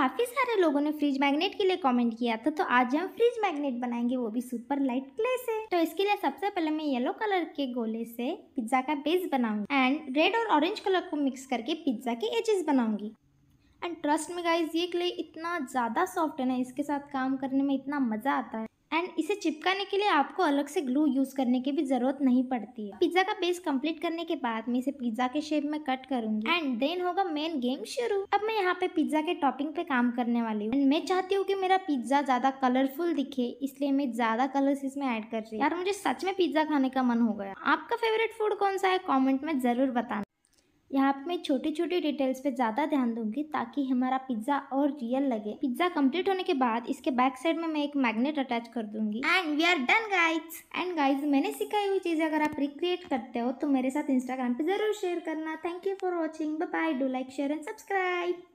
काफ़ी सारे लोगों ने फ्रिज मैग्नेट के लिए कमेंट किया था तो आज हम फ्रिज मैग्नेट बनाएंगे वो भी सुपर लाइट क्ले से तो इसके लिए सबसे पहले मैं येलो कलर के गोले से पिज्ज़ा का बेस बनाऊंगी एंड रेड और ऑरेंज कलर को मिक्स करके पिज्ज़ा के एजेस बनाऊंगी एंड ट्रस्ट में गाइज ये क्ले इतना ज़्यादा सॉफ्ट है ना इसके साथ काम करने में इतना मज़ा आता है एंड इसे चिपकाने के लिए आपको अलग से ग्लू यूज़ करने की भी ज़रूरत नहीं पड़ती है पिज़्ज़ा का बेस कंप्लीट करने के बाद मैं इसे पिज़्ज़ा के शेप में कट करूंगी एंड देन होगा मेन गेम शुरू अब मैं यहाँ पे पिज़्ज़ा के टॉपिंग पे काम करने वाली हूँ एंड मैं चाहती हूँ कि मेरा पिज़्ज़ा ज़्यादा कलरफुल दिखे इसलिए मैं ज़्यादा कलर इसमें ऐड कर रही यार मुझे सच में पिज़्ज़ा खाने का मन हो गया आपका फेवरेट फूड कौन सा है कॉमेंट में ज़रूर बताना यहाँ पे मैं छोटी छोटी डिटेल्स पे ज़्यादा ध्यान दूंगी ताकि हमारा पिज्ज़ा और रियल लगे पिज्ज़ा कंप्लीट होने के बाद इसके बैक साइड में मैं एक मैग्नेट अटैच कर दूंगी and we are done guides and guys मैंने सिखाई हुई चीज अगर आप रिक्रिएट करते हो तो मेरे साथ इंस्टाग्राम पे जरूर शेयर करना thank you for watching bye do like share and subscribe